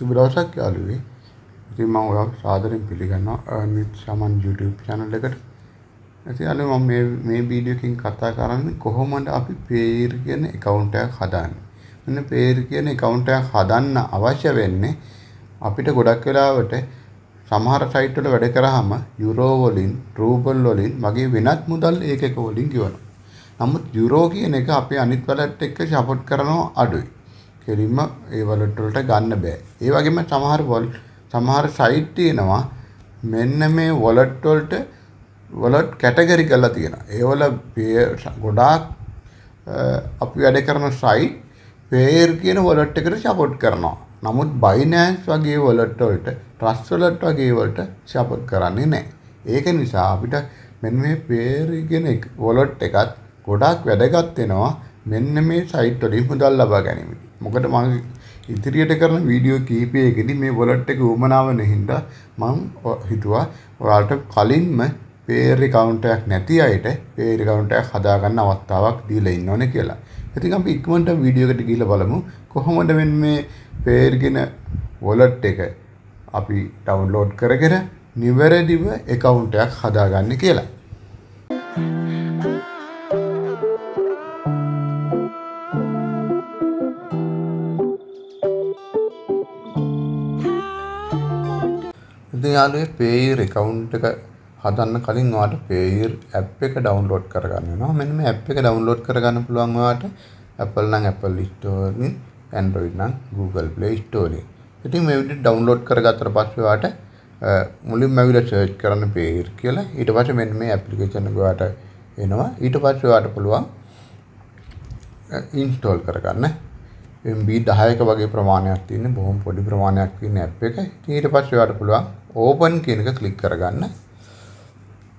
සුබ දවසක් යාළුවනේ. ඉතින් මම ඔයාව සාදරයෙන් පිළිගන්නවා earn with saman YouTube channel එකට. ඉතින් යාළුවෝ මම මේ මේ වීඩියෝ එකකින් කතා කරන්නේ කොහොමද අපි Payeer කියන account එකක් හදාන්නේ. මෙන්න Payeer කියන account එකක් හදන්න අවශ්‍ය වෙන්නේ අපිට ගොඩක් වෙලාවට සමහර සයිට් වල වැඩ කරාම යුරෝ වලින්, රූබල් වලින් වගේ වෙනත් මුදල් ඒකක වලින් ගෙවනවා. නමුත් යුරෝ කියන එක අපේ අනිත් වලට එක්ක සපෝට් කරනව අඩුයි. කෙලින්ම ඒ වලට් වලට ගන්න බෑ. ඒ වගේම සමහර සමහර සයිට් තියෙනවා මෙන්න මේ වලට් වලට වලට් කැටගරි කරලා තියෙනවා. ඒවල ගොඩාක් අපි වැඩ කරන සයිට් පේර් කියන වලට් එකට සපෝට් කරනවා. නමුත් බයිනෑන්ස් වගේ වලට් වලට ට්‍රස් වලට් වගේ වලට සපෝට් කරන්නේ නැහැ. ඒක නිසා අපිට මෙන්න මේ පේර් කියන වලට් එකත් ගොඩාක් වැදගත් වෙනවා මෙන්න මේ සයිට් වලින් මුදල් ලබා ගැනීමට. මොකද මම ඉදිරියට කරන වීඩියෝ කීපයකදී මේ වොලට් එක උමනාව නැහින්ද මම හිතුවා ඔයාලට කලින්ම පේරි කවුන්ට් එකක් නැති අයට පේරි කවුන්ට් එකක් හදාගන්න අවස්ථාවක් දීලා ඉන්න ඕනේ කියලා. ඉතින් අපි ඉක්මනට වීඩියෝ එකට ගිහිල්ලා බලමු කොහොමද මෙන්න මේ පේර්ගෙන වොලට් එක අපි ඩවුන්ලෝඩ් කරගෙන නිවැරදිව account එකක් හදාගන්න කියලා. ඉතින් යාළුවෝ Payeer account එක හදන්න කලින් ඔයාට Payeer app එක download කරගන්න වෙනවා. මෙන්න මේ app එක download කරගන්න පුළුවන් ඔයාට Apple නම් Apple Store වලින් Android නම් Google Play Store වලින්. ඉතින් මේ විදිහට download කරගත්තට පස්සේ ඔයාට මුලින්ම ඇවිල්ලා search කරන්න Payeer කියලා. ඊට පස්සේ මෙන්න මේ application එක ඔයාට එනවා. ඊට පස්සේ ඔයාට පුළුවන් install කරගන්න. MB 10ක වගේ ප්‍රමාණයක් තියෙන බොහොම පොඩි ප්‍රමාණයක් තියෙන app එක. ඊට පස්සේ ඔයාලට පුළුවන් ඕපන් කියන එක ක්ලික් කරගන්න.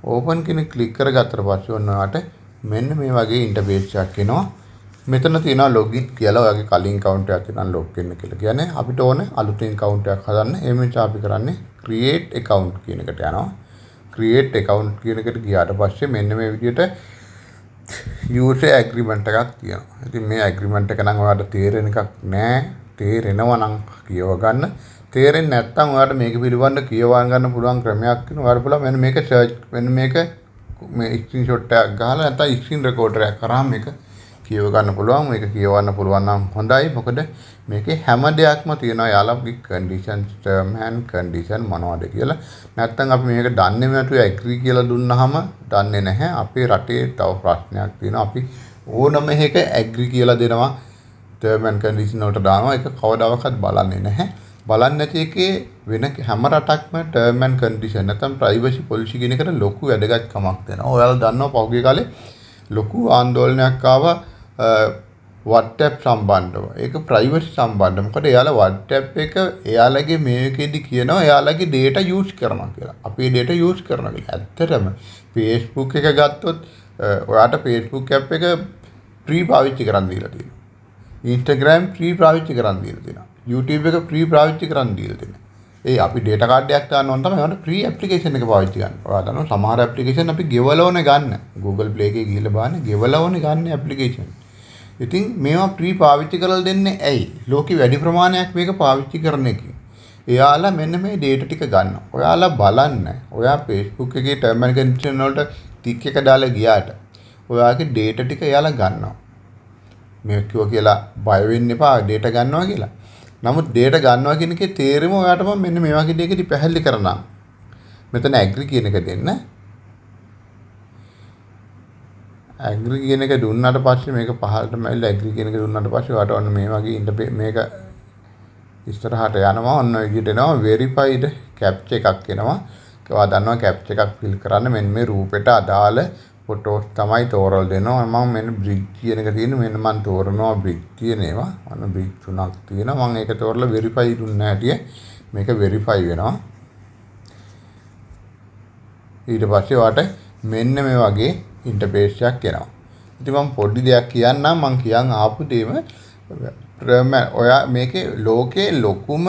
ඕපන් කියන එක ක්ලික් කරගත්තට පස්සේ ඔන්නවට මෙන්න මේ වගේ ඉන්ටර්ෆේස් එකක් එනවා. මෙතන තියෙනවා login කියලා ඔයාගේ කලින් account එකක් තියෙනවා log in කියලා. කියන්නේ අපිට ඕනේ අලුතින් account එකක් හදන්න. ඒ නිසා අපි කරන්නේ create account කියන එකට යනවා. create account කියන එකට ගියාට පස්සේ මෙන්න මේ විදිහට user agreement එකක් තියෙනවා. ඉතින් මේ agreement එක නම් ඔයාලට තේරෙන එකක් නෑ. තේරෙනවා නම් කියව ගන්න. තේරෙන්නේ නැත්නම් ඔයාට මේක පිළිබඳව කියවා ගන්න පුළුවන් ක්‍රමයක් වෙන ඔයාට පුළුවන් මෙන්න මේක සර්ච් මෙන්න මේක මේ ස්ක්‍රීන්ෂොට් එකක් ගහලා නැත්නම් ස්ක්‍රීන් රෙකෝඩර් එකක් කරාම මේක කියව ගන්න පුළුවන් මේක කියවන්න පුළුවන් නම් හොඳයි මොකද මේකේ හැම දෙයක්ම තියෙනවා යාළුවගේ කන්ඩිෂන් ටර්ම් ඇන්ඩ් කන්ඩිෂන් මොනවද කියලා නැත්නම් අපි මේක දන්නේ නැතුව ඇග්‍රී කියලා දුන්නාම දන්නේ නැහැ අපේ රටේ තව ප්‍රශ්නයක් තියෙනවා අපි ඕනම එකක ඇග්‍රී කියලා දෙනවා ටර්ම් ඇන්ඩ් කන්ඩිෂන් වලට දානවා ඒක කවදාවත් බලන්නේ නැහැ බලන්න නැති එකේ වෙන හැම රටක්ම ටර්ම් ඇන් කන්ඩිෂන් නැත්නම් ප්‍රයිවසි පොලිසි කියන එකට ලොකු වැඩගත්කමක් දෙනවා. ඔයාලා දන්නවා පහුගිය කාලේ ලොකු ආන්දෝලනයක් ආවා WhatsApp සම්බන්ධව. ඒක ප්‍රයිවසි සම්බන්ධව. මොකද එයාලා WhatsApp එක එයාලගේ මේකෙදි කියනවා එයාලගේ data use කරනවා කියලා. අපේ data use කරනවා කියලා. ඇත්තටම Facebook එක ගත්තොත් ඔයාට Facebook app එක free පාවිච්චි කරන් දීලා තියෙනවා. Instagram free පාවිච්චි කරන් දීලා තියෙනවා. YouTube එක ප්‍රී පාවිච්චි කරන්න දීලා තියෙනවා. ඒ අපි data card එකක් ගන්න ඕන තමයි ඒකට free application එක පාවිච්චි ගන්න. ඔයා දන්නවා සමහර application අපි ගෙවලෝනේ ගන්න. Google Play එකේ ගිහලා බලන්න ගෙවලෝනේ ගන්න application. ඉතින් මේවා free පාවිච්චි කරලා දෙන්නේ ඇයි? ලෝකෙ වැඩි ප්‍රමාණයක් මේක පාවිච්චි කරන එකකින්. එයාලා මෙන්න මේ data ටික ගන්න. ඔයාලා බලන්න. ඔයා Facebook එකේ term and condition වලට tick එක දාලා ගියාට ඔයාගේ data ටික එයාලා ගන්නවා. මේක කිව්වා කියලා බය වෙන්න එපා data ගන්නවා කියලා. නමුත් ඩේට ගන්නවා කියන එකේ තේරුම ඔයාට මම මෙන්න මේ වගේ දෙයකදී පැහැදිලි කරනවා. මෙතන ඇග්‍රි කියන එක දෙන්න. ඇග්‍රි කියන එක දුන්නාට පස්සේ මේක පහළටම ඇවිල්ලා ඇග්‍රි කියන එක දුන්නාට පස්සේ ඔයාට ඔන්න මේ වගේ ඉන්ටර්පේ මේක ඉස්සරහට යනවා ඔන්න විදිහට එනවා වෙරිෆයිඩ් කැප්ච එකක් එනවා. ඒවා දන්නවා කැප්ච එකක් ෆිල් කරන්න මෙන්න මේ රූපෙට අදාළ ෆොටෝස් තමයි තෝරල් දෙනවා මම මෙන්න බ්‍රිජ් කියන එක තියෙන මෙන්න මම තෝරනවා බ්‍රිජ් කියන ඒවා මම බ්‍රිජ් තුනක් තියෙනවා මම ඒක තෝරලා වෙරිෆයි දුන්න හැටිය මේක වෙරිෆයි වෙනවා ඊට පස්සේ වාට මෙන්න මේ වගේ ඉන්ටර්ෆේස් එකක් එනවා ඉතින් මම පොඩි දෙයක් කියන්නම් මම කියන් ආපු දෙම ඔයා මේකේ ලෝකේ ලොකුම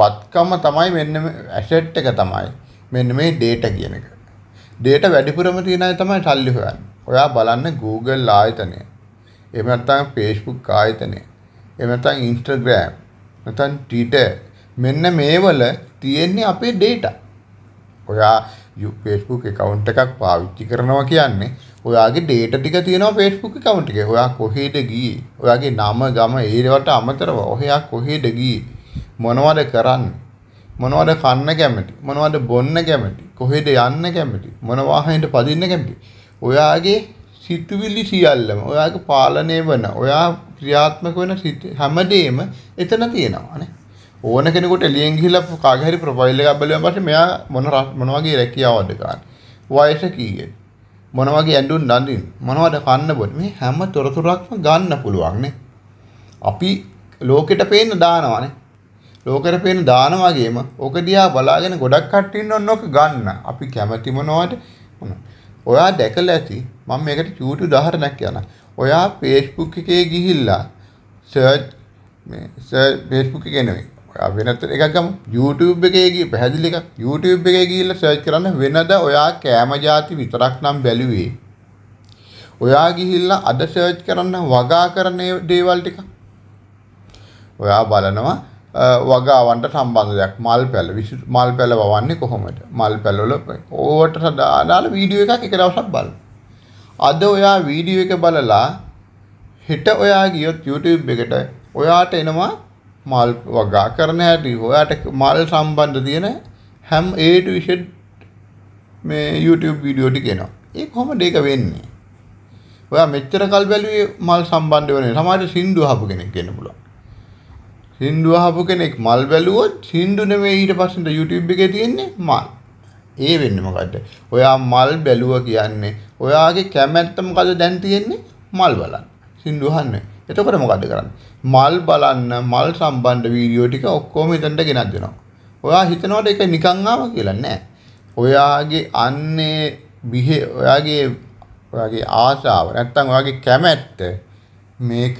වත්කම තමයි මෙන්න ඇසෙට් එක තමයි මෙන්න මේ ඩේටා කියන එක ඩේට වැඩිපුරම තියෙන අය තමයි සල්ලි හොයන්නේ. ඔයා බලන්න Google ආයතනය. එහෙම නැත්නම් Facebook ආයතනය. එහෙම නැත්නම් Instagram. නැත්නම් Twitter. මෙන්න මේවල තියෙන්නේ අපේ data. ඔයා Facebook account එකක් පාවිච්චි කරනවා කියන්නේ ඔයාගේ data ටික තියෙනවා Facebook account එකේ. ඔයා කොහෙද ගියේ? ඔයාගේ නම, ගම, ඒවට අමතරව ඔයා කොහෙද ගියේ? මොනවද කරන්නේ? මොනවද කන්න කැමති මොනවද බොන්න කැමති කොහෙද යන්න කැමති මොන වාහනයකට පදින්න කැමති ඔයාගේ සිතුවිලි සියල්ලම ඔයාගේ පාලනය වෙන ඔයා ක්‍රියාත්මක වෙන හැමදේම එතන තියෙනවානේ ඕන කෙනෙකුට එළියෙන් ගිහිල්ලා කාගේ හරි ප්‍රොෆයිල් එකක් බලුවාන් පස්සේ මෙයා මොන මොන වගේ රැකියාවක්ද ගන්න වයස කීයේ මොන වගේ ඇඳුම් නඳින් මොනවද කන්න බොන්න මේ හැම තොරතුරක්ම ගන්න පුළුවන් නේ අපි ලෝකෙට පේන්න දානවානේ ලෝකෙට පේන දාන වගේම ඕක දිහා බලාගෙන ගොඩක් කට්ටිය ඉන්නවන්න ඕක ගන්න. අපි කැමැති මොනවද? ඔයා දැකලා ඇති මම මේකට චූටි උදාහරණයක් කියනවා. ඔයා Facebook එකේ ගිහිල්ලා search මේ search Facebook එකේ නෙවෙයි. ඔයා වෙනත් එකක් ගමු. YouTube එකේ ගිහ පැහැදිලි එකක් YouTube එකේ ගිහිල්ලා search කරන්න වෙනද ඔයා කෑම જાති විතරක් නම් බැලුවේ. ඔයා ගිහිල්ලා අද search කරන්න වගා කරන දේවල් ටික. ඔයා බලනවා වගාවන්ට සම්බන්ධ දෙයක් මල් පැල මල් පැල වවන්නේ කොහොමද මල් පැලවල ඕවට සදාදාල වීඩියෝ එකක් එක දවසක් බලන්න. අද ඔයා වීඩියෝ එක බලලා හෙට ඔයා ගියොත් YouTube එකට ඔයාට එනවා මල් වගා කරන හැටි ඔයාට මල් සම්බන්ධ තියෙන හැම් A to Z මේ YouTube වීඩියෝ ටික එනවා. ඒ කොහොමද ඒක වෙන්නේ? ඔයා මෙච්චර කල් බැලුවේ මල් සම්බන්ධ වෙන්නේ. සමහර සින්දු අහපු කෙනෙක් වෙන්න පුළුවන්. හින්දු අහපු කෙනෙක් මල් බැලුවොත් හින්දු නෙමෙයි ඊට පස්සෙන්ට YouTube එකේ තියෙන්නේ මල්. ඒ වෙන්නේ මොකද්ද? ඔයා මල් බැලුවා කියන්නේ ඔයාගේ කැමැත්ත මොකද දැන් තියෙන්නේ? මල් බලන්න. හින්දු අහන්නේ. එතකොට මොකද කරන්නේ? මල් බලන්න මල් සම්බන්ධ වීඩියෝ ටික ඔක්කොම එතනට ගෙනත් දෙනවා. ඔයා හිතනවාට ඒක නිකන් ආවා කියලා නෑ. ඔයාගේ අන්නේ ඔයාගේ ඔයාගේ ආශාව නැත්තම් ඔයාගේ කැමැත්ත මේක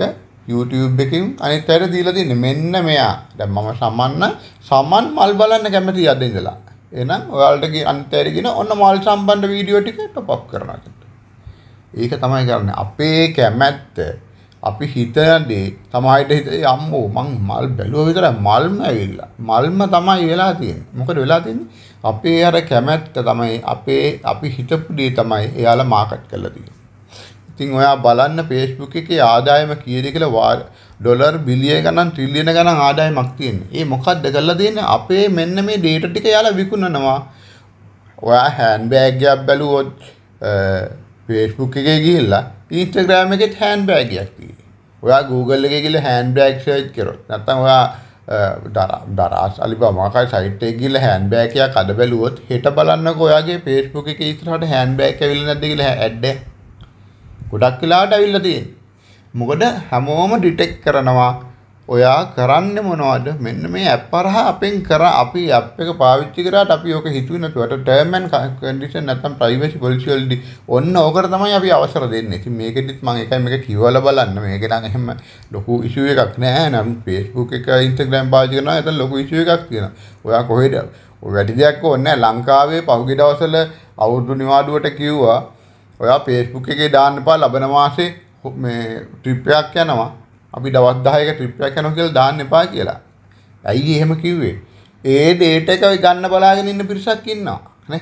YouTube එකෙන් අනිත් අයට දීලා තින්නේ මෙන්න මෙයා. දැන් මම සමන්න සමන් මල් බලන්න කැමති අද ඉඳලා. එහෙනම් ඔයාලට අනිත් අයට කියන ඔන්න මල් සම්බන්ධ වීඩියෝ ටික টොප් අප් කරනවා කියලා. ඒක තමයි කරන්නේ. අපේ කැමැත්ත අපි හිතනදී තමයි හිතේ අම්මෝ මං මල් බැලුවා විතරයි මල්ම ඇවිල්ලා. මල්ම තමයි වෙලා තියෙන්නේ. මොකද වෙලා තියෙන්නේ? අපේ අර කැමැත්ත තමයි අපේ අපි හිතපු දේ තමයි එයාලා මාකට් කරලා තියෙන්නේ. ඉතින් ඔයා බලන්න Facebook එකේ ආදායම කීයද කියලා වාර ඩොලර් බිලියන ගණන් ට්‍රිලියන ගණන් ආදායමක් තියෙන. ඒ මොකක්ද කරලා දෙන්නේ? අපේ මෙන්න මේ ඩේටා ටික යාලා විකුණනවා. ඔයා හෑන්ඩ් බෑග් එකක් බැලුවොත් Facebook එකේ ගිහිල්ලා Instagram එකෙත් හෑන්ඩ් බෑග් එකක් තියෙනවා. ඔයා Google එකේ ගිහිල්ලා හෑන්ඩ් බෑග් සර්ච් කරොත් නැත්නම් ඔයා දරාස් අලිබමාකයි සයිට්ේ ගිල හැන්බෑකයක් අද බැලුවොත් හෙට බලන්නක ඔයාගේ පේස්පුක එක ඉතරට හැන්බෑක විල නැදගල ඇඩ්ඩේ ගොඩක් වෙලාවට ඇවිල්ලා තියෙන්නේ. මොකද හැමෝම ඩිටෙක්ට් කරනවා ඔයා කරන්නේ මොනවද? මෙන්න මේ ඇප් හරහා අපෙන් කර අපි ඇප් එක පාවිච්චි කරාට අපි ඕක හිතුවේ නැතුව අර ටර්ම් ඇන් කන්ඩිෂන් නැත්නම් ප්‍රයිවසි පොලිසි වලදී ඔන්න ඕකට තමයි අපි අවසර දෙන්නේ. ඉතින් මේකෙදිත් මම එකයි මේක කියවලා බලන්න. මේක නම් එහෙම ලොකු ඉෂුව එකක් නෑ. නම් Facebook එක Instagram පාවිච්චි කරනවා. එතන ලොකු ඉෂුව එකක් තියෙනවා. ඔයා කොහෙද? ඔය වැඩි දෙයක් ඕනේ නෑ. ලංකාවේ පහුගිය දවස්වල අවුරුදු නිවාඩුවට කිව්වා ඔයා පේස්බුක් එකේ දාන්න එපා ලබන මාසේ මේ ට්‍රිප් එකක් යනවා. අපි දවස් 10ක ට්‍රිප් එකක් යනවා කියලා දාන්න එපා කියලා. ඇයි එහෙම කිව්වේ? ඒ ඩේට් එක ගන්න බලාගෙන ඉන්න පිරිසක් ඉන්නවා නේ.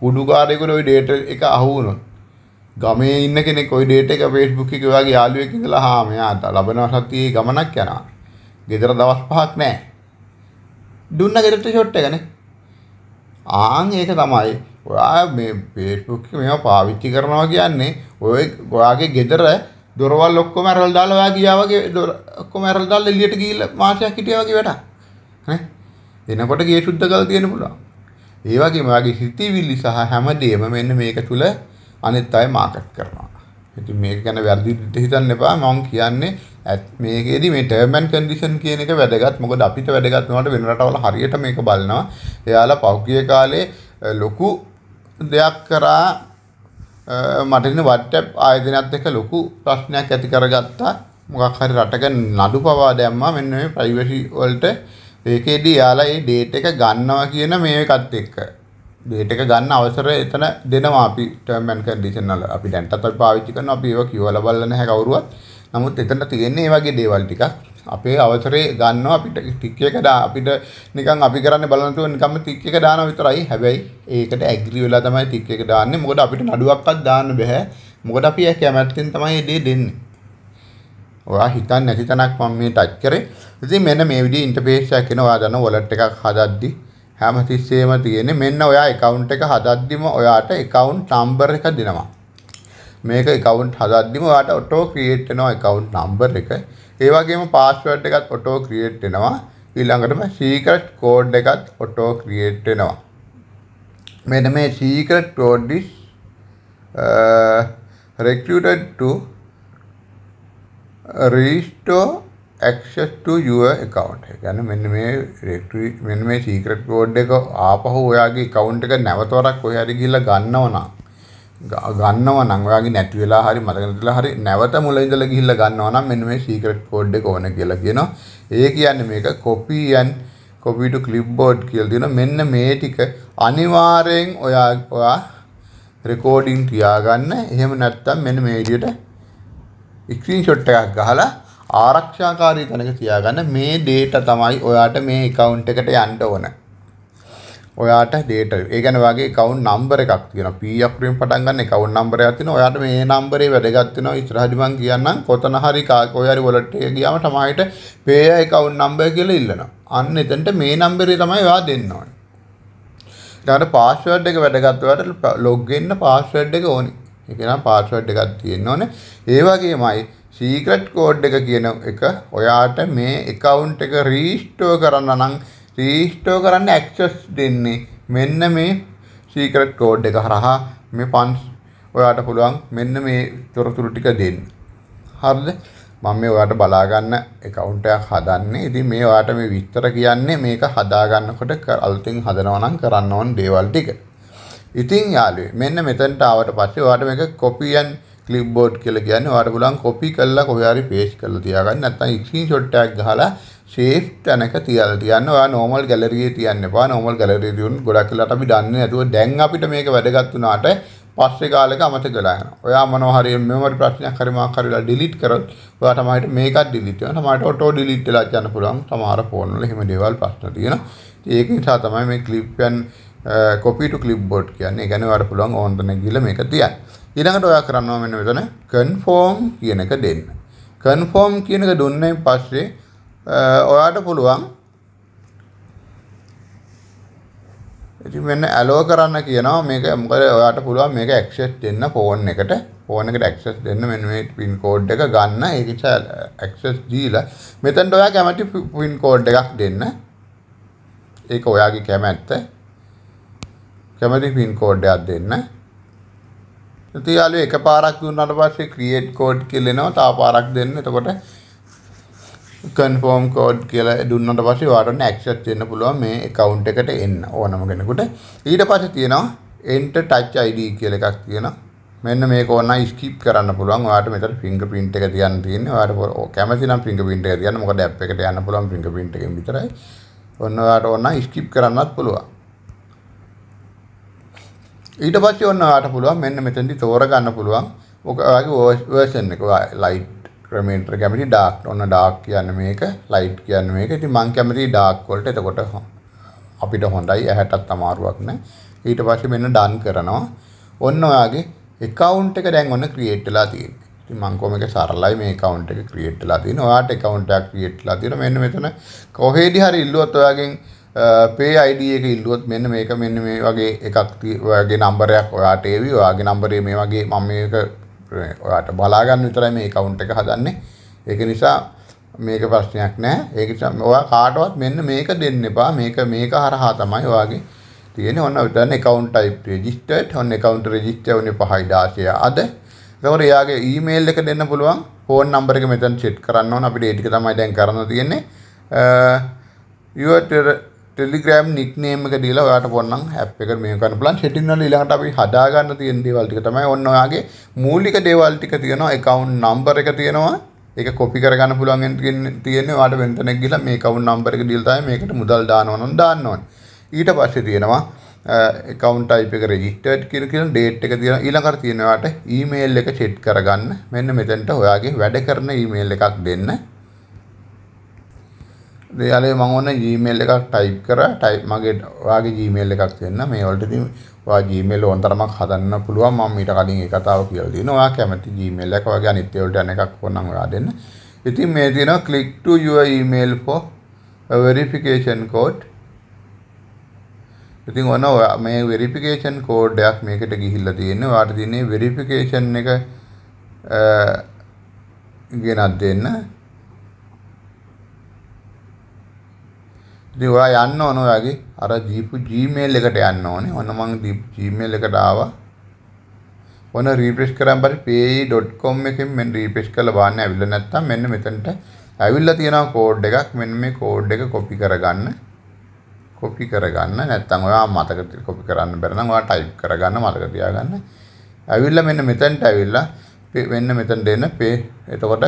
කුඩුකාරයෙකුට ওই ඩේට් එක අහු වුණොත් ගමේ ඉන්න කෙනෙක් ওই ඩේට් එක Facebook එකේ ඔයාගේ යාළුවෙක් ඉඳලා හා මෙයාට ලබන සතියේ ගමනක් යනවා. ගෙදර දවස් පහක් නැහැ. දුන්න ගෙදරට ෂොට් එකනේ. ආන් ඒක තමයි ඔයා මේ පේස්බුක් මේවා පාවිච්චි කරනවා කියන්නේ ඔය ඔයාගේ ගෙදර දොරවල් ඔක්කොම ඇරලා දාලා ඔයා ගියා වගේ දොර ඔක්කොම ඇරලා දාලා එළියට ගිහිල්ලා මාසයක් හිටියා වගේ වැඩක් නේ එනකොට ගේ සුද්ධ කරලා තියෙන පුළුවන් ඒ වගේම ඔයාගේ හිතවිලි සහ හැමදේම මෙන්න මේක තුල අනිත් අය මාකට් කරනවා ඉතින් මේක ගැන වැරදි හිතන්න එපා මම කියන්නේ මේකේදී මේ ටර්ම් ඇන්ඩ් කන්ඩිෂන් කියන එක වැදගත්. මොකද අපිට වැදගත් වුණාට වෙන රටවල හරියට මේක බලනවා. එයාලා පෞද්ගලික කාලේ ලොකු දෙයක් කරා මට ඉන්න WhatsApp ආයතනයත් එක්ක ලොකු ප්‍රශ්නයක් ඇති කරගත්තා. මොකක් හරි රටක නඩු පවා දැම්මා මෙන්න මේ privacy වලට ඒකෙදී යාලා මේ date එක ගන්නවා කියන මේකත් එක්ක. date එක ගන්න අවසරය එතන දෙනවා අපි term and condition වල. අපි දැන්ටත් අපි පාවිච්චි කරනවා අපි ඒවා කියවලා බලලා නැහැ කවුරුවත්. නමුත් එතන තියෙන්නේ මේ වගේ දේවල් ටිකක්. අපේ අවසරේ ගන්නවා අපිට ටික් එක දා අපිට නිකන් අපි කරන්නේ බලනතුව නිකම්ම ටික් එක දානවා විතරයි හැබැයි ඒකට ඇග්‍රි වෙලා තමයි ටික් එක දාන්නේ මොකද අපිට නඩුවක්වත් දාන්න බෑ මොකද අපි ඒ කැමැත්තෙන් තමයි මේ දේ දෙන්නේ ඔයා හිතන්නේ නැති තැනක් මම මේ ටච් කරේ ඉතින් මෙන්න මේ විදිහේ ඉන්ටර්ෆේස් එකක් එනවා දන්න වොලට් එකක් හදද්දි හැමතිස්සෙම තියෙන්නේ මෙන්න ඔයා account එක හදද්දිම ඔයාට account number එක දෙනවා මේක account හදද්දිම ඔයාට auto create වෙනවා account number එක ඒ වගේම පාස්වර්ඩ් එකත් ඔටෝ ක්‍රියේට් වෙනවා. ඊළඟටම සීක්‍රට් කෝඩ් එකත් ඔටෝ ක්‍රියේට් වෙනවා. මෙන්න මේ secret code is uh, recruited to restore access to your account. ඒ කියන්නේ මෙන්න මේ මෙන්න මේ සීක්‍රට් කෝඩ් එක ආපහු ඔයාගේ account එක නැවත වරක් ඔය හරි ගිහිල්ලා ගන්නව නම් ගන්නව නම් ඔයාගේ නැති වෙලා හරි මතක නැතිලා හරි නැවත මුල ඉඳලා ගිහිල්ලා ගන්නවා නම් මෙන්න මේ සීක්‍රට් කෝඩ් එක ඕන කියලා කියනවා. ඒ කියන්නේ මේක copy and copy to clipboard කියලා දෙනවා. මෙන්න මේ ටික අනිවාර්යෙන් ඔයා ඔයා රෙකෝඩින් තියාගන්න. එහෙම නැත්නම් මෙන්න මේ විදියට ස්ක්‍රීන්ෂොට් එකක් ගහලා ආරක්ෂාකාරී තැනක තියාගන්න. මේ data තමයි ඔයාට මේ account එකට යන්න ඕනේ. ඔයාට ඩේට ඒ ගැන වගේ කවුන් නම්බර එකක් තියෙන පීයක්රින් පටන් ගන්න කවුන් නම්බරයක් තියෙන ඔයාට මේ නම්බරේ වැඩගත් වෙනවා ඉස්සරහදි මං කියන්නම් කොතන හරි ඔය හරි වලට ගියාම තමයි පේ කවුන් නම්බර් කියලා ඉල්ලනවා අන්න එතනට මේ නම්බරේ තමයි ඔයා දෙන්න ඕනේ ඊට පාස්වර්ඩ් එක වැඩගත් ඔයාට ලොග් වෙන්න පාස්වර්ඩ් එක ඕනේ ඒ කියන්නේ පාස්වර්ඩ් එකක් තියෙන්න ඕනේ ඒ වගේමයි සීක්‍රට් කෝඩ් එක කියන එක ඔයාට මේ account එක restore කරන්න නම් රීස්ටෝ කරන්න ඇක්සස් දෙන්නේ මෙන්න මේ සීක්‍රට් කෝඩ් එක හරහා මේ පන්ස් ඔයාට පුළුවන් මෙන්න මේ තොරතුරු ටික දෙන්න. හරිද? මම මේ ඔයාට බලා ගන්න account එකක් හදන්නේ. ඉතින් මේ ඔයාට මේ විස්තර කියන්නේ මේක හදා ගන්නකොට අලුතින් හදනවා නම් කරන්න ඕන දේවල් ටික. ඉතින් යාළුවෝ මෙන්න මෙතනට ආවට පස්සේ ඔයාට මේක copy and clipboard කියලා කියන්නේ ඔයාට පුළුවන් copy කරලා කොහේ හරි paste කරලා තියාගන්න. නැත්නම් screenshot එකක් ගහලා ශේප් තැනක තියලා තියන්න ඔයා normal gallery එකේ තියන්න එපා normal gallery එකේ ගොඩක් වෙලාට අපි දන්නේ නැතුව දැන් අපිට මේක වැදගත් වුණාට පස්සේ කාලෙක අමතක වෙලා යනවා. ඔයා මොනවා හරි මෙමරි ප්‍රශ්නයක් හරි මාක් කරලා delete කරොත් ඔයා තමයි මේකත් delete වෙනවා. තමයි auto delete වෙලා යන්න පුළුවන්. සමහර ෆෝන් වල එහෙම දේවල් ප්‍රශ්න තියෙනවා. ඒක නිසා තමයි මේ clip and copy to clipboard කියන්නේ. ඒ කියන්නේ ඔයාට පුළුවන් ඕන තැන ගිහලා මේක තියන්න. ඊළඟට ඔයා කරනවා මෙන්න මෙතන confirm කියන එක දෙන්න. confirm කියන එක දුන්නෙන් පස්සේ Uh, ඔයාට පුළුවන් ඉතින් මෙන්න ඇලෝ කරන්න කියනවා මේක මොකද ඔයාට පුළුවන් මේක ඇක්සස් දෙන්න ෆෝන් එකට ෆෝන් එකට ඇක්සස් දෙන්න මෙන්න මේ පින් කෝඩ් එක ගන්න ඒකට ඇක්සස් දීලා මෙතනට ඔයා කැමති පින් කෝඩ් එකක් දෙන්න ඒක ඔයාගේ කැමැත්ත කැමති පින් කෝඩ් එකක් දෙන්න ඉතින් යාළුවෝ එකපාරක් දුන්නාට පස්සේ ක්‍රියේට් කෝඩ් කියලා එනවා තව පාරක් දෙන්න එතකොට කන්ෆෝම් කෝඩ් කියලා දුන්නට පස්සේ ඔයාලට ඇක්සස් වෙන්න පුළුවන් මේ account එකට එන්න ඕනම කෙනෙකුට. ඊට පස්සේ තියෙනවා enter touch id කියලා එකක් තියෙනවා. මෙන්න මේක ඕනයි ස්කිප් කරන්න පුළුවන්. ඔයාලට මෙතන fingerprint එක තියන්න තියෙන්නේ. ඔයාලට කැමති නම් fingerprint එක තියන්න. මොකද app එකට යන්න පුළුවන් fingerprint එකෙන් විතරයි. ඔන්න ඔයාලට ඕනයි ස්කිප් කරන්නත් පුළුවන්. ඊට පස්සේ ඔන්න ඔයාලට පුළුවන් මෙන්න මෙතෙන්දි තෝරගන්න පුළුවන්. ඔයාගේ version එක ලයිට් ක්‍රමීටර් කැමති ඩාක් ඔන්න ඩාක් කියන්න මේක ලයිට් කියන්න මේක ඉතින් මං කැමති ඩාක් වලට එතකොට අපිට හොඳයි ඇහැටත් අමාරුවක් නෑ ඊට පස්සේ මෙන්න ඩන් කරනවා ඔන්න ඔයාගේ account එක දැන් ඔන්න create වෙලා තියෙනවා ඉතින් මං කොහොම එක සරලයි මේ account එක create වෙලා තියෙනවා ඔයාට account එකක් create වෙලා තියෙනවා මෙන්න මෙතන කොහේදී හරි ඉල්ලුවත් ඔයාගෙන් පේ අයිඩ එක ඉල්ලුවත් මෙන්න මේක මෙන්න මේ වගේ එකක් ඔයාගේ නම්බරයක් ඔයාට ඒවි ඔයාගේ නම්බරේ මේ වගේ මම මේක ඔයාට බලාගන්න විතරයි මේ account එක හදන්නේ. ඒක නිසා මේක ප්‍රශ්නයක් නෑ. ඒක නිසා ඔයා කාටවත් මෙන්න මේක දෙන්න එපා. මේක මේක හරහා තමයි ඔයාගේ තියෙන්නේ. ඔන්න උදාහරණ account type registered. ඔන්න account register වුණේ 5යි 16 අද. එතකොට එයාගේ ඊමේල් එක දෙන්න පුළුවන් ෆෝන් නම්බර් එක මෙතන සෙට් කරන්න ඕන අපිට ඒ ටික තමයි දැන් කරන්න තියෙන්නේ your ටෙලිග්‍රෑම් නික්නේම් එක දීලා ඔයාට පොන්නම් ඇප් එකට මේක කරන්න පුළුවන් සෙටින් වල ඊළඟට අපි හදා ගන්න තියෙන දේවල් ටික තමයි ඔන්න ඔයාගේ මූලික දේවල් ටික තියෙනවා account number එක තියෙනවා ඒක කොපි කරගන්න පුළුවන් තියෙන්නේ ඔයාට වෙන තැනක් ගිහලා මේ account number එක දීලා තමයි මේකට මුදල් දානවා නම් දාන්න ඕනේ ඊට පස්සේ තියෙනවා account type එක registered කියලා කියන date එක තියෙනවා ඊළඟට තියෙනවා email එක set කරගන්න මෙන්න මෙතෙන්ට ඔයාගේ වැඩ කරන email එකක් දෙන්න දෙයාලේ මම ඔන්න Gmail එකක් ටයිප් කරා ටයිප් මගේ ඔයාගේ Gmail එකක් දෙන්න මේ වලට ඉතින් ඔයා Gmail ඕනතරමක් හදන්න පුළුවන් මම ඊට කලින් ඒ කතාව කියලා දෙනවා ඔයා කැමති Gmail එක වගේ අනිත් ඒවලට යන එකක් ඕනනම් ඔයා දෙන්න ඉතින් මේ තියෙනවා click to your email for verification code ඉතින් ඔන්න මේ වෙරිෆිකේෂන් කෝඩ් එකක් මේකට ගිහිල්ලා තියෙන්නේ. ඔයාලට තියෙන්නේ වෙරිෆිකේෂන් එක ගෙනත් දෙන්න. ඉතින් ඔයා යන්න ඕන ඔයාගේ අර දීපු Gmail එකට යන්න ඕනේ. ඔන්න මම දීපු Gmail එකට ආවා. ඔන්න රිෆ්‍රෙෂ් කරාන් පස්සේ pay.com එකෙන් මම රිෆ්‍රෙෂ් කරලා බලන්න ඇවිල්ලා නැත්තම් මෙන්න මෙතනට ඇවිල්ලා තියෙනවා කෝඩ් එකක්. මෙන්න මේ කෝඩ් එක කොපි කරගන්න. කොපි කරගන්න නැත්තම් ඔයා මතක කොපි කරන්න බැර නම් ඔයා ටයිප් කරගන්න මතක තියාගන්න. ඇවිල්ලා මෙන්න මෙතනට ඇවිල්ලා වෙන්න මෙතනට එන pay එතකොට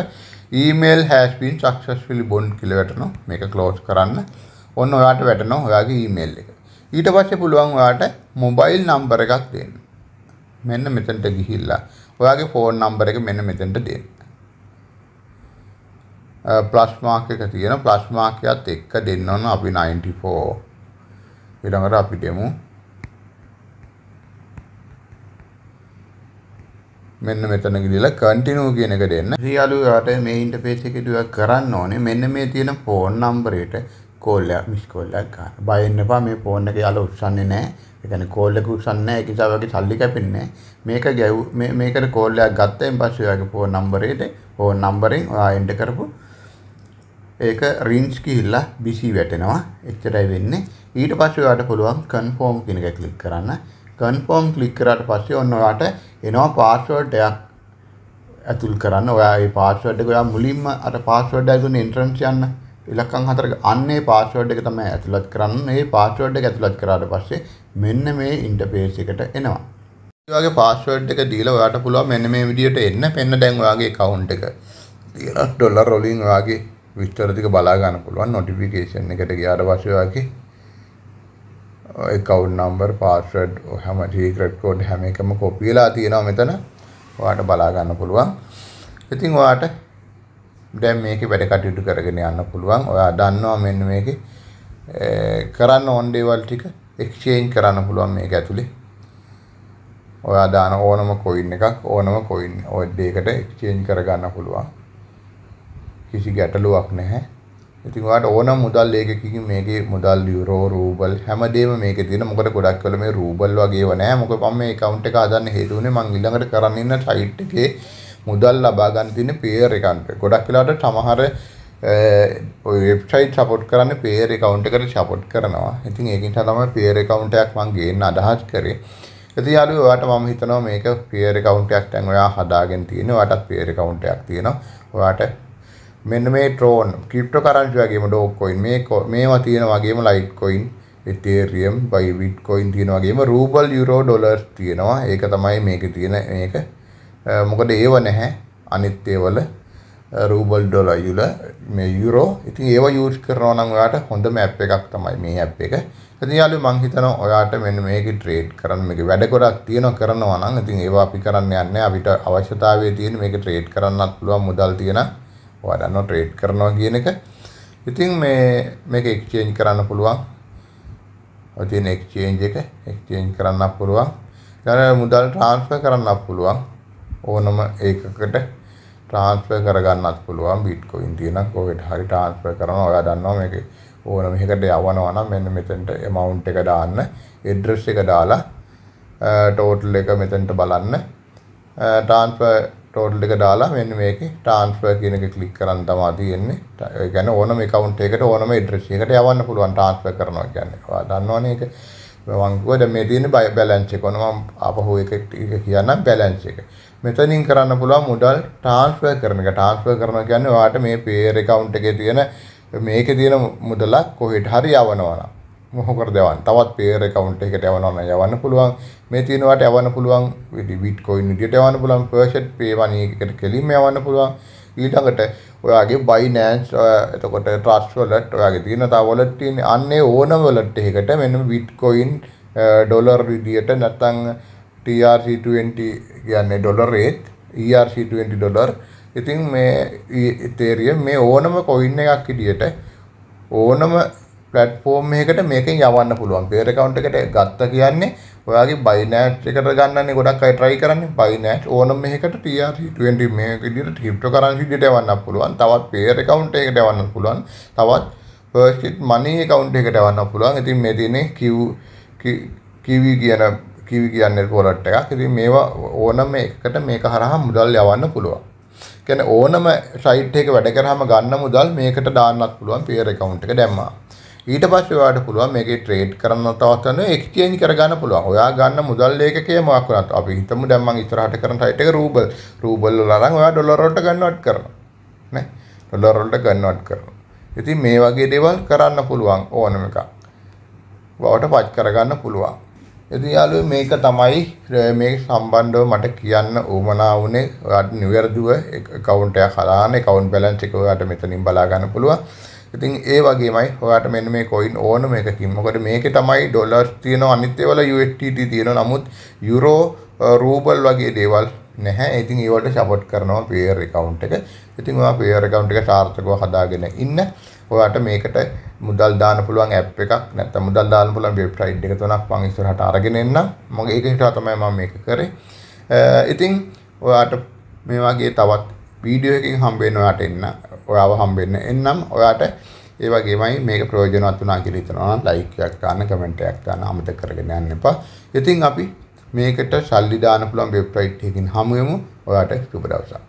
email has been successfully bond කියලා වැටෙනවා. මේක ක්ලෝස් කරන්න. ඔන්න ඔයාට වැටෙනවා ඔයාගේ ඊමේල් එක. ඊට පස්සේ පුළුවන් ඔයාට මොබයිල් නම්බර එකක් දෙන්න. මෙන්න මෙතනට ගිහිල්ලා ඔයාගේ ෆෝන් නම්බර එක මෙන්න මෙතනට දෙන්න. ප්ලස් මාක් එක තියෙන ප්ලස් මාක් එකත් එක්ක දෙන්න ඕන අපි 94. ඊළඟට අපි දෙමු මෙන්න මෙතන ගිහිල්ලා කන්ටිනියු කියන එක දෙන්න. සියලු යාට මේ ඉන්ටර්ෆේස් එකේ කරන්න ඕනේ. මෙන්න මේ තියෙන ෆෝන් නම්බරේට කෝල්ලයක් මිස් කෝල්ලයක් ගන්න. බය වෙන්න එපා මේ ෆෝන් එක යාළුවා උස්සන්නේ නැහැ. ඒ කියන්නේ කෝල් එක උස්සන්නේ නැහැ. ඒ නිසා වගේ සල්ලි කැපෙන්නේ නැහැ. මේක ගැව් මේ මේකට කෝල් එකක් ගත්තයින් පස්සේ ඔයාගේ ෆෝන් නම්බරේට ෆෝන් නම්බරෙන් ඔයා එන්ටර් කරපු ඒක රින්ස් කිහිල්ලා බිසි වැටෙනවා. එච්චරයි වෙන්නේ. ඊට පස්සේ ඔයාට පුළුවන් කන්ෆර්ම් කියන එක ක්ලික් කරන්න. කන්ෆර්ම් ක්ලික් කරාට පස්සේ ඔන්න ඔයාට එනවා පාස්වර්ඩ් එකක් ඇතුල් කරන්න. ඔයා ඒ පාස්වර්ඩ් එක ඔයා මුලින්ම අර පාස්වර්ඩ් එක දුන්න එන්ට්‍රන්ස් යන්න. ඉලක්කම් හතරක අන්නේ පාස්වර්ඩ් එක තමයි ඇතුළත් කරන්න. මේ පාස්වර්ඩ් එක ඇතුළත් කරාට පස්සේ මෙන්න මේ ඉන්ටර්ෆේස් එකට එනවා. ඒ වගේ පාස්වර්ඩ් එක දීලා ඔයාට පුළුවන් මෙන්න මේ විදියට එන්න. මෙන්න දැන් ඔයාගේ account එක. කියලා ඩොලර් වලින් ඔයාගේ විස්තර ටික බලා ගන්න පුළුවන් notification එකට ගියාට පස්සේ ඔයාගේ account number password හැම secret code හැම එකම copy වෙලා තියෙනවා මෙතන ඔයාට බලා ගන්න පුළුවන් ඉතින් ඔයාට දැන් මේකේ වැඩ කටයුතු කරගෙන යන්න පුළුවන්. ඔයා දන්නවා මෙන්න මේකේ කරන්න ඕන දේවල් ටික exchange කරන්න පුළුවන් මේක ඇතුලේ. ඔයා දාන ඕනම coin එකක් ඕනම coin ඔය දෙයකට exchange කරගන්න පුළුවන්. කිසි ගැටලුවක් නැහැ. ඉතින් ඔයාට ඕනම මුදල් ඒකකින් මේකේ මුදල් යුරෝ රූබල් හැමදේම මේකේ තියෙන මොකද ගොඩක් වෙල මේ රූබල් වගේව නැහැ මොකද මම මේ account එක හදන්න හේතුව උනේ මං ඊළඟට කරන්න ඉන්න site එකේ මුදල් ලබා ගන්න තියෙන පේර් එකකට. ගොඩක් වෙලාවට සමහර ඔය වෙබ්සයිට් සපෝට් කරන්නේ පේර් account එකට සපෝට් කරනවා. ඉතින් ඒකින් තමයි පේර් account එකක් මම ගේන්න අදහස් කරේ. ඉතින් යාළුවෝ ඔයාලට මම හිතනවා මේක පේර් account එකක් දැන් ඔයා හදාගෙන තියෙනවා. ඔයාටත් පේර් account එකක් තියෙනවා. ඔයාට මෙන්න මේ ට්‍රෝන් ක්‍රිප්ටෝ කරන්සි වගේම ඩෝක් කොයින් මේ මේවා තියෙන වගේම Litecoin Ethereum by bitcoin තියෙනවාගේම රූබල් යුරෝ ඩොලර් තියෙනවා ඒක තමයි මේක තියෙන මේක මොකද ඒව නැහැ අනිත් ඒවල රූබල් ඩොලර් යුල මේ යුරෝ ඉතින් ඒව යූස් කරනවා නම් ඔයාට හොඳම ඇප් එකක් තමයි මේ ඇප් එක. ඉතින් යාළුවෝ මම හිතනවා ඔයාට මෙන්න මේක ට්‍රේඩ් කරන්න මේක වැඩ ගොඩක් තියෙනවා කරනවා නම් ඉතින් ඒවා අපි කරන්න යන්නේ අපිට අවශ්‍යතාවය තියෙන මේක ට්‍රේඩ් කරන්නත් පුළුවන් මුදල් තියෙන ඔයා දන්නවා ට්‍රේඩ් කරනවා කියන එක. ඉතින් මේ මේක එක්ස්චේන්ජ් කරන්න පුළුවන් ඔය තියෙන එක්ස්චේන්ජ් එක එක්ස්චේන්ජ් කරන්නත් පුළුවන්. ඊළඟ මුදල් ට්‍රාන්ස්ෆර් කරන්නත් පුළුවන්. ඕනම ඒකකට ට්‍රාන්ස්ෆර් කරගන්නත් පුළුවන් බිට්කොයින් තියෙනවා කොහෙට හරි ට්‍රාන්ස්ෆර් කරනවා ඔයා දන්නවා මේක ඕන මෙහෙකට යවනවා නම් මෙන්න මෙතෙන්ට amount එක දාන්න address එක දාලා total එක මෙතෙන්ට බලන්න transfer total එක දාලා මෙන්න මේකේ transfer කියන එක click කරන් තමයි තියෙන්නේ. ඒ කියන්නේ ඕනම account එකකට ඕනම address එකකට යවන්න පුළුවන් transfer කරනවා කියන්නේ. ඔයා දන්නවනේ ඒක. මම කිව්වා දැන් මේ තියෙන balance එක. ඔන්න මම ආපහු එක කියන්නම් balance එක. මෙතනින් කරන්න පුළුවන් මුදල් ට්‍රාන්ස්ෆර් කරන එක. ට්‍රාන්ස්ෆර් කරනවා කියන්නේ ඔයාට මේ පේර් account එකේ තියෙන මේකේ තියෙන මුදලක් කොහෙට හරි යවනවා නම්. මොහොකර දෙවන්න තවත් පේර කවුන්ට් එකට යවනවන යවන්න පුළුවන් මේ තියෙනවාට යවන්න පුළුවන් බිට්කොයින් විදියට යවන්න පුළුවන් පර්ෂට් පේ වනි එකකට කෙලින්ම යවන්න පුළුවන් ඊළඟට ඔයාගේ බයිනෑන්ස් එතකොට ට්‍රස්ට් වලට් ඔයාගේ තියෙන තව වලට් තියෙන අන්නේ ඕනම වලට් එකකට මෙන්න බිට්කොයින් ඩොලර් විදියට නැත්නම් TRC20 කියන්නේ ඩොලර් රේට් ERC20 ඩොලර්. ඉතින් මේ ඉතේරියම් මේ ඕනම කොයින් එකක් විදියට ඕනම ප්ලට්ෆෝර්ම් එකකට මේකෙන් යවන්න පුළුවන්. පෙර account එකට ගත්ත කියන්නේ ඔයාගේ Binance එකට ගන්නන්නේ ගොඩක් අය try කරන්නේ Binance ඕනම එකකට TRC20 මේ විදියට cryptocurrency විදියට යවන්න පුළුවන්. තවත් පෙර account එකකට යවන්න පුළුවන්. තවත් first money account එකකට යවන්න පුළුවන්. ඉතින් මේ තියෙන්නේ Q කිවි කියන කිවි කියන්නේ පොලට් එකක්. ඉතින් මේවා ඕනම එකට මේක හරහා මුදල් යවන්න පුළුවන්. කියන්නේ ඕනම සයිට් එක වැඩ කරාම ගන්න මුදල් මේකට දාන්නත් පුළුවන් peer account එක දැම්මා. ඊට පස්සේ ඔයාට පුළුවන් මේකේ ට්‍රේඩ් කරන්න තවත් වෙන එක්ස්චේන්ජ් කරගන්න පුළුවන්. ඔයා ගන්න මුදල් ඒකකේ මොකක් වුණත් අපි හිතමු දැන් මම ඉස්සරහට කරන සයිට් එක රූබල්. රූබල් වල අරන් ඔයා ඩොලර් වලට කන්වර්ට් කරනවා. නේ? ඩොලර් වලට කන්වර්ට් කරනවා. ඉතින් මේ වගේ දේවල් කරන්න පුළුවන් ඕනම එකක්. බවට පච් කරගන්න පුළුවන්. ඉතින් යාළුවෝ මේක තමයි මේක සම්බන්ධව මට කියන්න ඕමනා වුණේ ඔයාට නිවැරදිව account එක හරහාන account balance එක ඔයාට මෙතනින් බලා ගන්න පුළුවන්. ඉතින් ඒ වගේමයි ඔයාට මෙන්න මේ coin ඕන මේකකින්. මොකද මේකේ තමයි ඩොලර් තියෙනවා අනිත් ඒවල USDT තියෙනවා. නමුත් යුරෝ රූබල් වගේ දේවල් නැහැ. ඉතින් ඒවට support කරනවා pair account එක. ඉතින් ඔයා pair account එක සාර්ථකව හදාගෙන ඉන්න. ඔයාට මේකට මුදල් දාන්න පුළුවන් ඇප් එකක් නැත්නම් මුදල් දාන්න පුළුවන් වෙබ්සයිට් එක තුනක් මම ඉස්සරහට අරගෙන එන්නම්. මම ඒක හිතා තමයි මම මේක කරේ. ඉතින් ඔයාට මේ වගේ තවත් වීඩියෝ එකකින් හම්බ වෙන ඔයාට එන්න. ඔයාව හම්බ වෙන්න. එන්නම් ඔයාට ඒ වගේමයි මේක ප්‍රයෝජනවත් වුණා කියලා හිතනවා නම් ලයික් එකක් දාන්න, කමෙන්ට් එකක් දාන්න අමතක කරගෙන යන්න එපා. ඉතින් අපි මේකට සල්ලි දාන්න පුළුවන් වෙබ්සයිට් එකකින් හමු වෙමු. ඔයාට සුබ දවසක්.